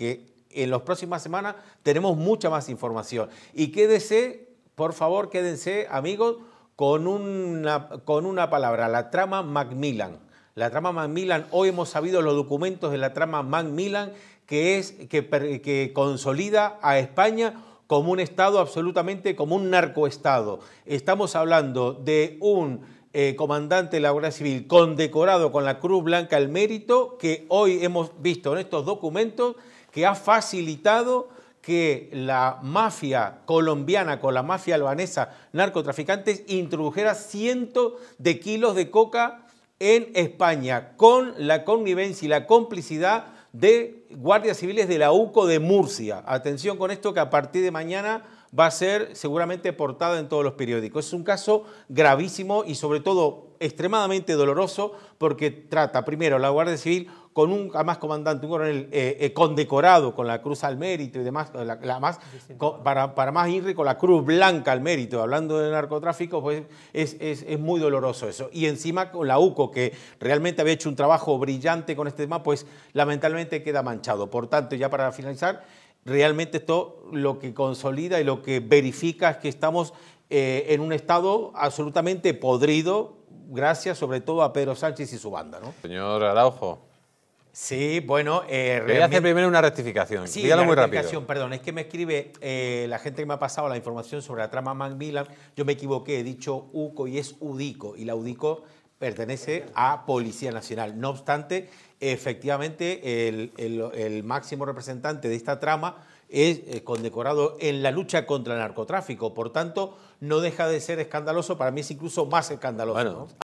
que en las próximas semanas tenemos mucha más información. Y quédense, por favor, quédense, amigos, con una, con una palabra, la trama Macmillan. La trama Macmillan, hoy hemos sabido los documentos de la trama Macmillan que, es, que consolida a España como un Estado absolutamente, como un narcoestado. Estamos hablando de un eh, comandante de la Guardia Civil, condecorado con la Cruz Blanca al mérito, que hoy hemos visto en estos documentos que ha facilitado que la mafia colombiana con la mafia albanesa, narcotraficantes, introdujera cientos de kilos de coca en España con la connivencia y la complicidad de guardias civiles de la UCO de Murcia. Atención con esto que a partir de mañana va a ser seguramente portada en todos los periódicos. Es un caso gravísimo y sobre todo extremadamente doloroso porque trata primero la Guardia Civil con un más comandante, un coronel eh, eh, condecorado con la Cruz al Mérito y demás, para, más ir con la Cruz Blanca al Mérito, hablando de narcotráfico, pues es, es, muy doloroso eso. Y encima con la UCO, que realmente había hecho un trabajo brillante con este tema, pues lamentablemente queda manchado. Por tanto, ya para finalizar, realmente esto lo que consolida y lo que verifica es que estamos eh, en un estado absolutamente podrido, gracias sobre todo a Pedro Sánchez y su banda. ¿no? Señor Araujo. Sí, bueno. Eh, Voy hacer primero una rectificación. Sí, Dígalo muy rápido. Perdón, es que me escribe eh, la gente que me ha pasado la información sobre la trama Macmillan. Yo me equivoqué, he dicho UCO y es UDICO. Y la UDICO pertenece a Policía Nacional. No obstante, efectivamente, el, máximo representante de esta trama es eh, condecorado en la lucha contra el narcotráfico. Por tanto, no deja de ser escandaloso. Para mí es incluso más escandaloso.